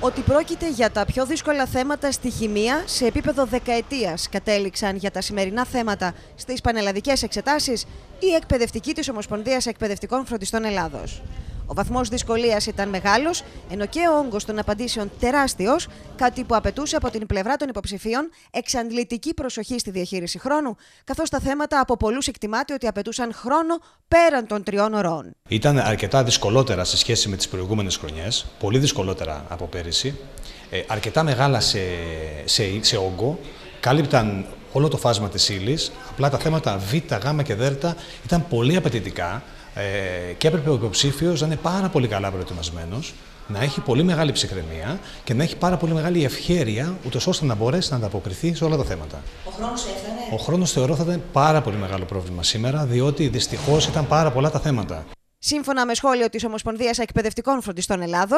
ότι πρόκειται για τα πιο δύσκολα θέματα στη χημεία σε επίπεδο δεκαετίας κατέληξαν για τα σημερινά θέματα στις πανελλαδικές εξετάσεις η εκπαιδευτική της Ομοσπονδίας Εκπαιδευτικών Φροντιστών Ελλάδος. Ο βαθμός δυσκολίας ήταν μεγάλος, ενώ και ο όγκος των απαντήσεων τεράστιος, κάτι που απαιτούσε από την πλευρά των υποψηφίων εξαντλητική προσοχή στη διαχείριση χρόνου, καθώς τα θέματα από πολλούς εκτιμάται ότι απαιτούσαν χρόνο πέραν των τριών ωρών. Ήταν αρκετά δυσκολότερα σε σχέση με τις προηγούμενες χρονιές, πολύ δυσκολότερα από πέρυσι, ε, αρκετά μεγάλα σε, σε, όγκο. Κάλυπταν όλο το φάσμα της ύλης, απλά τα θέματα Β, Γ και Δ ήταν πολύ απαιτητικά ε, και έπρεπε ο υποψήφιος να είναι πάρα πολύ καλά προετοιμασμένος, να έχει πολύ μεγάλη ψυχραιμία και να έχει πάρα πολύ μεγάλη ευχέρεια, ούτως ώστε να μπορέσει να ανταποκριθεί σε όλα τα θέματα. Ο χρόνος έφτανε. Ο χρόνος θεωρώ θα ήταν πάρα πολύ μεγάλο πρόβλημα σήμερα, διότι δυστυχώς ήταν πάρα πολλά τα θέματα. Σύμφωνα με σχόλιο της Ομοσπονδίας Εκπαιδευτικών Φροντιστών Ελλάδος,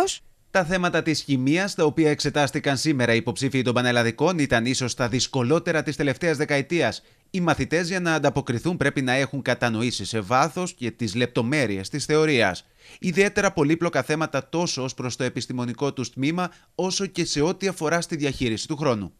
τα θέματα τη χημίας, τα οποία εξετάστηκαν σήμερα οι υποψήφοι των Πανελλαδικών, ήταν ίσως τα δυσκολότερα της τελευταίας δεκαετίας οι μαθητές για να ανταποκριθούν πρέπει να έχουν κατανοήσει σε βάθος και τις λεπτομέρειες της θεωρίας. Ιδιαίτερα πολύπλοκα θέματα τόσο ως προς το επιστημονικό τους τμήμα όσο και σε ό,τι αφορά στη διαχείριση του χρόνου.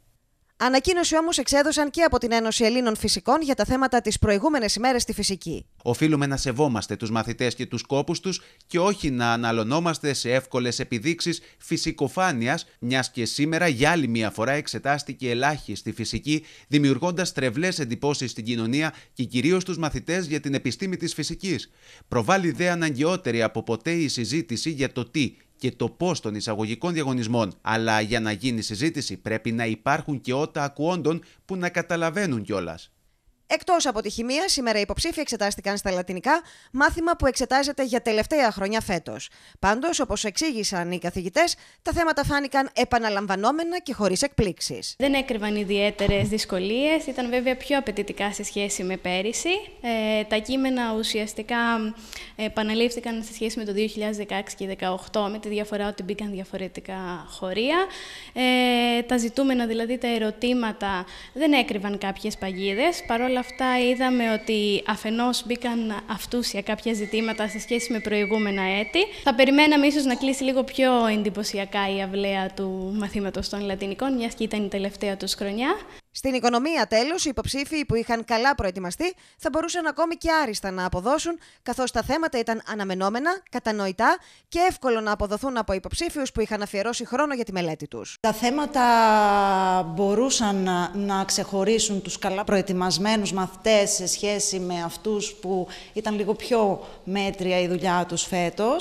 Ανακοίνωση όμως εξέδωσαν και από την Ένωση Ελλήνων Φυσικών για τα θέματα τη προηγούμενες ημέρες στη φυσική. Οφείλουμε να σεβόμαστε τους μαθητές και τους κόπους τους και όχι να αναλωνόμαστε σε εύκολες επιδείξεις φυσικοφάνειας, μιας και σήμερα για άλλη μία φορά εξετάστηκε ελάχιστη φυσική, δημιουργώντας τρευλές εντυπώσεις στην κοινωνία και κυρίως στου μαθητές για την επιστήμη της φυσικής. Προβάλλει δε αναγκαιότερη από ποτέ η συζήτηση για το τι και το πώς των εισαγωγικών διαγωνισμών. Αλλά για να γίνει συζήτηση πρέπει να υπάρχουν και ότα ακουόντων που να καταλαβαίνουν κιόλας. Εκτός από τη χημεία, σήμερα οι υποψήφοι εξετάστηκαν στα λατινικά, μάθημα που εξετάζεται για τελευταία χρονιά φέτος. Πάντως, όπως εξήγησαν οι καθηγητές, τα θέματα φάνηκαν επαναλαμβανόμενα και χωρίς εκπλήξεις. Δεν έκρυβαν ιδιαίτερες δυσκολίες, ήταν βέβαια πιο απαιτητικά σε σχέση με πέρυσι. Ε, τα κείμενα ουσιαστικά ε, επαναλήφθηκαν σε σχέση με το 2016 και 2018, με τη διαφορά ότι μπήκαν διαφορετικά χωρία. Ε, τα ζητούμενα, δηλαδή τα ερωτήματα, δεν έκρυβαν κάποιες παγίδες, παρόλα αυτά είδαμε ότι αφενός μπήκαν αυτούσια κάποια ζητήματα σε σχέση με προηγούμενα έτη. Θα περιμέναμε ίσως να κλείσει λίγο πιο εντυπωσιακά η αυλαία του μαθήματος των Λατινικών, μιας και ήταν η τελευταία τους χρονιά. Στην οικονομία, τέλος, οι υποψήφοι που είχαν καλά προετοιμαστεί θα μπορούσαν ακόμη και άριστα να αποδώσουν, καθώς τα θέματα ήταν αναμενόμενα, κατανοητά και εύκολο να αποδοθούν από υποψήφιους που είχαν αφιερώσει χρόνο για τη μελέτη τους. Τα θέματα μπορούσαν να ξεχωρίσουν τους καλά προετοιμασμένους μαθητές σε σχέση με αυτούς που ήταν λίγο πιο μέτρια η δουλειά τους φέτος.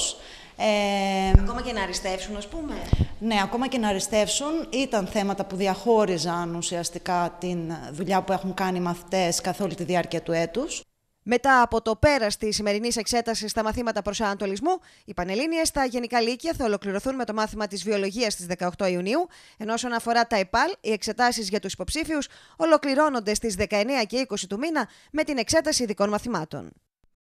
Ε, ακόμα και να αριστεύσουν, ας πούμε. Ναι, ακόμα και να αριστεύσουν. Ήταν θέματα που διαχώριζαν ουσιαστικά την δουλειά που έχουν κάνει οι μαθητές καθ' όλη τη διάρκεια του έτους. Μετά από το πέρας της σημερινής εξέτασης στα μαθήματα προσανατολισμού, οι Πανελλήνιες στα Γενικά Λύκεια θα ολοκληρωθούν με το μάθημα της Βιολογίας στις 18 Ιουνίου, ενώ όσον αφορά τα ΕΠΑΛ, οι εξετάσεις για τους υποψήφιους ολοκληρώνονται στις 19 και 20 του μήνα με την εξέταση ειδικών μαθημάτων.